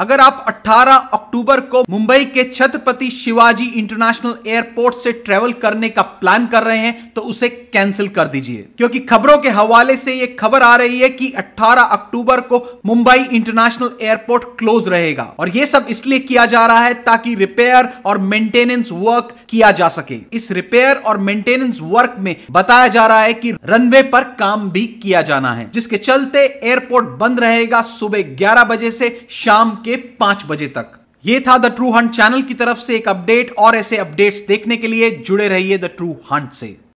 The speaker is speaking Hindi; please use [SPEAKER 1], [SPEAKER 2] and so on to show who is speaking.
[SPEAKER 1] अगर आप 18 अक्टूबर को मुंबई के छत्रपति शिवाजी इंटरनेशनल एयरपोर्ट से ट्रेवल करने का प्लान कर रहे हैं तो उसे कैंसिल कर दीजिए क्योंकि खबरों के हवाले से यह खबर आ रही है कि 18 अक्टूबर को मुंबई इंटरनेशनल एयरपोर्ट क्लोज रहेगा और यह सब इसलिए किया जा रहा है ताकि रिपेयर और मेंटेनेंस वर्क किया जा सके इस रिपेयर और मेंटेनेंस वर्क में बताया जा रहा है कि रनवे पर काम भी किया जाना है जिसके चलते एयरपोर्ट बंद रहेगा सुबह ग्यारह बजे से शाम के पांच बजे तक ये था द ट्रू हंट चैनल की तरफ से एक अपडेट और ऐसे अपडेट्स देखने के लिए जुड़े रहिए द ट्रू हंट से